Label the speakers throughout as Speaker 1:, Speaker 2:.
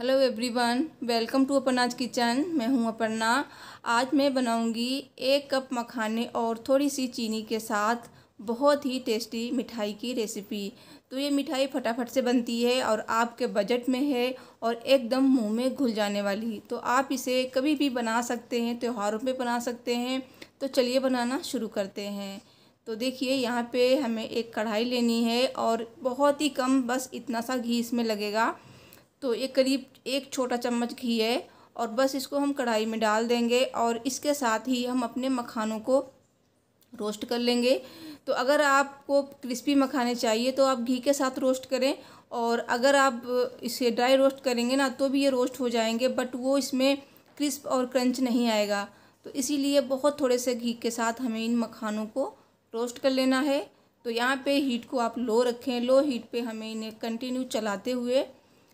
Speaker 1: hello everyone welcome to अपनाज kitchen मैं हूं अपर्णा आज मैं बनाऊंगी एक कप मखाने और थोड़ी सी चीनी के साथ बहुत ही टेस्टी मिठाई की रेसिपी तो ये मिठाई फटाफट से बनती है और आपके बजट में है और एकदम मुंह में घुल जाने वाली तो आप इसे कभी भी बना सकते हैं त्योहारों पे बना सकते हैं तो चलिए बनाना शुरू करते हैं तो देखिए यहाँ पे हमें एक कढ़ाई लेनी है और बहुत ही कम बस इतना सा घी इसमें लगेगा तो ये करीब एक छोटा चम्मच घी है और बस इसको हम कढ़ाई में डाल देंगे और इसके साथ ही हम अपने मखानों को रोस्ट कर लेंगे तो अगर आपको क्रिस्पी मखाने चाहिए तो आप घी के साथ रोस्ट करें और अगर आप इसे ड्राई रोस्ट करेंगे ना तो भी ये रोस्ट हो जाएंगे बट वो इसमें क्रिस्प और क्रंच नहीं आएगा तो इसीलिए बहुत थोड़े से घी के साथ हमें इन मखानों को रोस्ट कर लेना है तो यहाँ पे हीट को आप लो रखें लो हीट पे हमें इन्हें कंटिन्यू चलाते हुए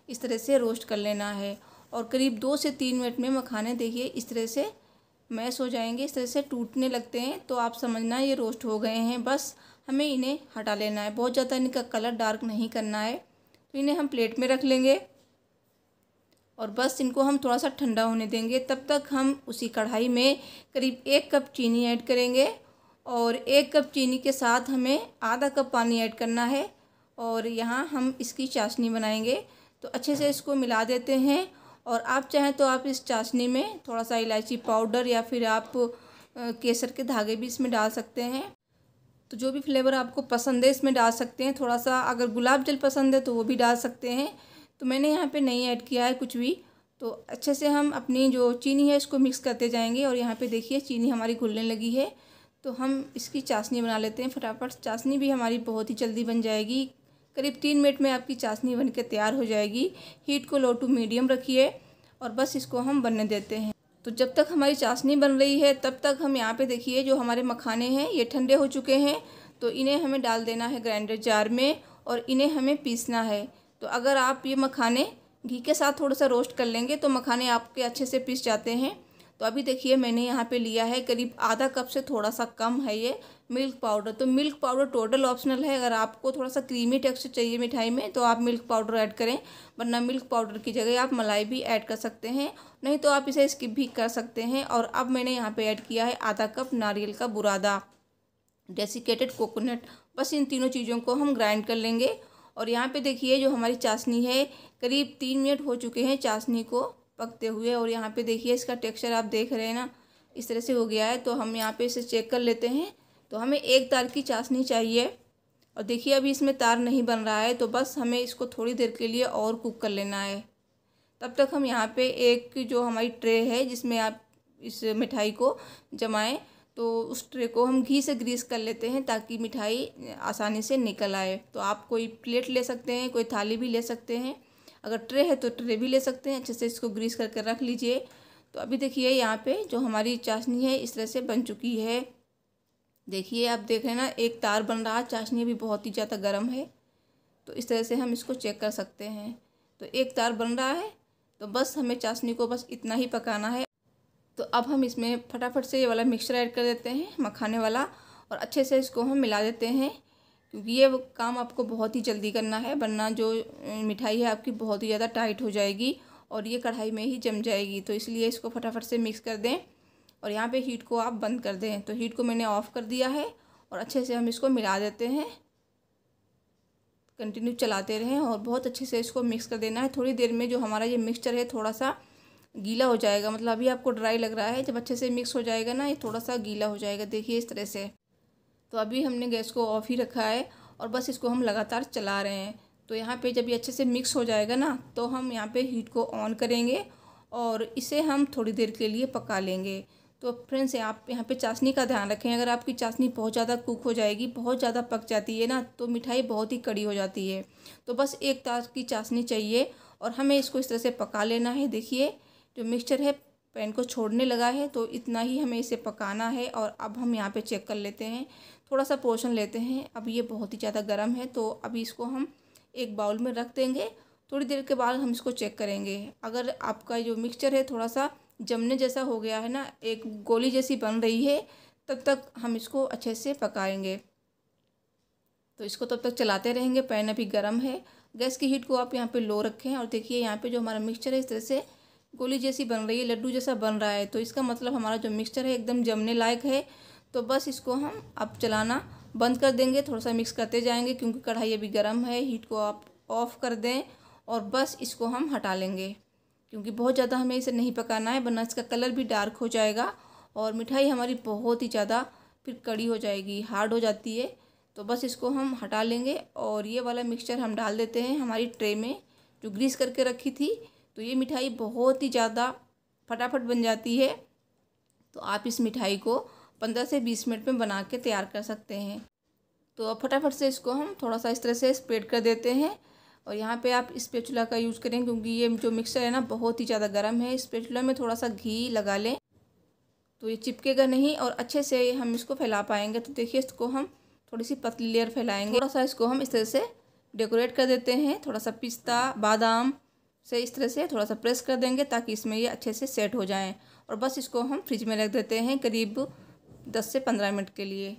Speaker 1: इस तरह से रोस्ट कर लेना है और करीब दो से तीन मिनट में मखाने देखिए इस तरह से मैश हो जाएंगे इस तरह से टूटने लगते हैं तो आप समझना ये रोस्ट हो गए हैं बस हमें इन्हें हटा लेना है बहुत ज़्यादा इनका कलर डार्क नहीं करना है तो इन्हें हम प्लेट में रख लेंगे और बस इनको हम थोड़ा सा ठंडा होने देंगे तब तक हम उसी कढ़ाई में करीब एक कप चीनी ऐड करेंगे और एक कप चीनी के साथ हमें आधा कप पानी ऐड करना है और यहाँ हम इसकी चाशनी बनाएंगे तो अच्छे से इसको मिला देते हैं और आप चाहें तो आप इस चाशनी में थोड़ा सा इलायची पाउडर या फिर आप केसर के धागे भी इसमें डाल सकते हैं तो जो भी फ्लेवर आपको पसंद है इसमें डाल सकते हैं थोड़ा सा अगर गुलाब जल पसंद है तो वो भी डाल सकते हैं तो मैंने यहाँ पे नहीं ऐड किया है कुछ भी तो अच्छे से हम अपनी जो चीनी है इसको मिक्स करते जाएंगे और यहाँ पे देखिए चीनी हमारी घुलने लगी है तो हम इसकी चाशनी बना लेते हैं फटाफट चाशनी भी हमारी बहुत ही जल्दी बन जाएगी करीब तीन मिनट में आपकी चाशनी बन के तैयार हो जाएगी हीट को लो टू मीडियम रखिए और बस इसको हम बनने देते हैं तो जब तक हमारी चाशनी बन रही है तब तक हम यहाँ पे देखिए जो हमारे मखाने हैं ये ठंडे हो चुके हैं तो इन्हें हमें डाल देना है ग्राइंडर जार में और इन्हें हमें पीसना है तो अगर आप ये मखाने घी के साथ थोड़ा सा रोस्ट कर लेंगे तो मखाने आपके अच्छे से पीस जाते हैं तो अभी देखिए मैंने यहाँ पे लिया है करीब आधा कप से थोड़ा सा कम है ये मिल्क पाउडर तो मिल्क पाउडर टोटल ऑप्शनल है अगर आपको थोड़ा सा क्रीमी टेक्सचर चाहिए मिठाई में तो आप मिल्क पाउडर ऐड करें वरना मिल्क पाउडर की जगह आप मलाई भी ऐड कर सकते हैं नहीं तो आप इसे स्किप भी कर सकते हैं और अब मैंने यहाँ पर ऐड किया है आधा कप नारियल का बुरादा डेसिकेटेड कोकोनट बस इन तीनों चीज़ों को हम ग्राइंड कर लेंगे और यहाँ पे देखिए जो हमारी चाशनी है करीब तीन मिनट हो चुके हैं चाशनी को पकते हुए और यहाँ पे देखिए इसका टेक्सचर आप देख रहे हैं ना इस तरह से हो गया है तो हम यहाँ पे इसे चेक कर लेते हैं तो हमें एक तार की चाशनी चाहिए और देखिए अभी इसमें तार नहीं बन रहा है तो बस हमें इसको थोड़ी देर के लिए और कुक कर लेना है तब तक हम यहाँ पे एक जो हमारी ट्रे है जिसमें आप इस मिठाई को जमाएं तो उस ट्रे को हम घी से ग्रीस कर लेते हैं ताकि मिठाई आसानी से निकल आए तो आप कोई प्लेट ले सकते हैं कोई थाली भी ले सकते हैं अगर ट्रे है तो ट्रे भी ले सकते हैं अच्छे से इसको ग्रीस करके रख लीजिए तो अभी देखिए यहाँ पे जो हमारी चाशनी है इस तरह से बन चुकी है देखिए आप देख रहे हैं ना एक तार बन रहा है चाशनी भी बहुत ही ज़्यादा गर्म है तो इस तरह से हम इसको चेक कर सकते हैं तो एक तार बन रहा है तो बस हमें चाशनी को बस इतना ही पकाना है तो अब हम इसमें फटाफट से ये वाला मिक्सचर ऐड कर देते हैं मखाने वाला और अच्छे से इसको हम मिला देते हैं क्योंकि ये काम आपको बहुत ही जल्दी करना है वरना जो मिठाई है आपकी बहुत ही ज़्यादा टाइट हो जाएगी और ये कढ़ाई में ही जम जाएगी तो इसलिए इसको फटाफट से मिक्स कर दें और यहाँ पे हीट को आप बंद कर दें तो हीट को मैंने ऑफ़ कर दिया है और अच्छे से हम इसको मिला देते हैं कंटिन्यू चलाते रहें और बहुत अच्छे से इसको मिक्स कर देना है थोड़ी देर में जो हमारा ये मिक्सचर है थोड़ा सा गीला हो जाएगा मतलब अभी आपको ड्राई लग रहा है जब अच्छे से मिक्स हो जाएगा ना ये थोड़ा सा गीला हो जाएगा देखिए इस तरह से तो अभी हमने गैस को ऑफ़ ही रखा है और बस इसको हम लगातार चला रहे हैं तो यहाँ पे जब ये अच्छे से मिक्स हो जाएगा ना तो हम यहाँ पे हीट को ऑन करेंगे और इसे हम थोड़ी देर के लिए पका लेंगे तो फ्रेंड्स आप यहाँ पे चाशनी का ध्यान रखें अगर आपकी चाशनी बहुत ज़्यादा कुक हो जाएगी बहुत ज़्यादा पक जाती है ना तो मिठाई बहुत ही कड़ी हो जाती है तो बस एक तार की चाशनी चाहिए और हमें इसको इस तरह से पका लेना है देखिए जो मिक्सचर है पैन को छोड़ने लगा है तो इतना ही हमें इसे पकाना है और अब हम यहाँ पे चेक कर लेते हैं थोड़ा सा पोर्शन लेते हैं अब ये बहुत ही ज़्यादा गर्म है तो अभी इसको हम एक बाउल में रख देंगे थोड़ी देर के बाद हम इसको चेक करेंगे अगर आपका जो मिक्सचर है थोड़ा सा जमने जैसा हो गया है ना एक गोली जैसी बन रही है तब तक हम इसको अच्छे से पकाएंगे तो इसको तब तक चलाते रहेंगे पैन अभी गर्म है गैस की हीट को आप यहाँ पे लो रखें और देखिए यहाँ पे जो हमारा मिक्सचर है इस तरह से गोली जैसी बन रही है लड्डू जैसा बन रहा है तो इसका मतलब हमारा जो मिक्सचर है एकदम जमने लायक है तो बस इसको हम अब चलाना बंद कर देंगे थोड़ा सा मिक्स करते जाएंगे क्योंकि कढ़ाई अभी गर्म है हीट को आप ऑफ़ कर दें और बस इसको हम हटा लेंगे क्योंकि बहुत ज़्यादा हमें इसे नहीं पकाना है वरना इसका कलर भी डार्क हो जाएगा और मिठाई हमारी बहुत ही ज़्यादा फिर कड़ी हो जाएगी हार्ड हो जाती है तो बस इसको हम हटा लेंगे और ये वाला मिक्सचर हम डाल देते हैं हमारी ट्रे में जो ग्रीस करके रखी थी तो ये मिठाई बहुत ही ज़्यादा फटाफट बन जाती है तो आप इस मिठाई को पंद्रह से बीस मिनट में बना के तैयार कर सकते हैं तो अब फटाफट से इसको हम थोड़ा सा इस तरह से स्प्रेड कर देते हैं और यहाँ पे आप स्पेचुला का यूज़ करें क्योंकि ये जो मिक्सर है ना बहुत ही ज़्यादा गर्म है स्पेचुला में थोड़ा सा घी लगा लें तो ये चिपकेगा नहीं और अच्छे से हम इसको फैला पाएंगे तो देखिए इसको हम थोड़ी सी पतली लेयर फैलाएंगे थोड़ा सा इसको हम इस तरह से डेकोरेट कर देते हैं थोड़ा सा पिस्ता बादाम से इस तरह से थोड़ा सा प्रेस कर देंगे ताकि इसमें ये अच्छे से सेट हो जाएँ और बस इसको हम फ्रिज में रख देते हैं करीब 10 से 15 मिनट के लिए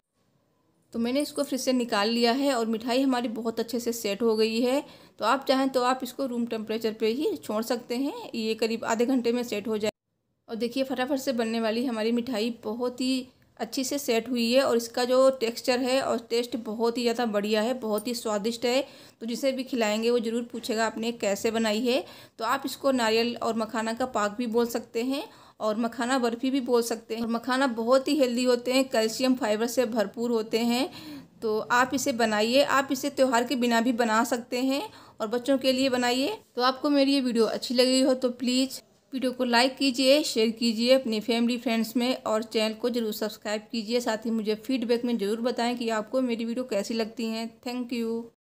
Speaker 1: तो मैंने इसको फ्रिज से निकाल लिया है और मिठाई हमारी बहुत अच्छे से सेट हो गई है तो आप चाहें तो आप इसको रूम टेम्परेचर पे ही छोड़ सकते हैं ये करीब आधे घंटे में सेट हो जाए और देखिए फटाफट से बनने वाली हमारी मिठाई बहुत ही अच्छी से सेट हुई है और इसका जो टेक्सचर है और टेस्ट बहुत ही ज़्यादा बढ़िया है बहुत ही स्वादिष्ट है तो जिसे भी खिलाएंगे वो ज़रूर पूछेगा आपने कैसे बनाई है तो आप इसको नारियल और मखाना का पाक भी बोल सकते हैं और मखाना बर्फ़ी भी बोल सकते हैं मखाना बहुत ही हेल्दी होते हैं कैल्शियम फाइबर से भरपूर होते हैं तो आप इसे बनाइए आप इसे त्यौहार के बिना भी बना सकते हैं और बच्चों के लिए बनाइए तो आपको मेरी ये वीडियो अच्छी लगी हो तो प्लीज़ वीडियो को लाइक कीजिए शेयर कीजिए अपनी फैमिली फ्रेंड्स में और चैनल को ज़रूर सब्सक्राइब कीजिए साथ ही मुझे फीडबैक में ज़रूर बताएं कि आपको मेरी वीडियो कैसी लगती हैं थैंक यू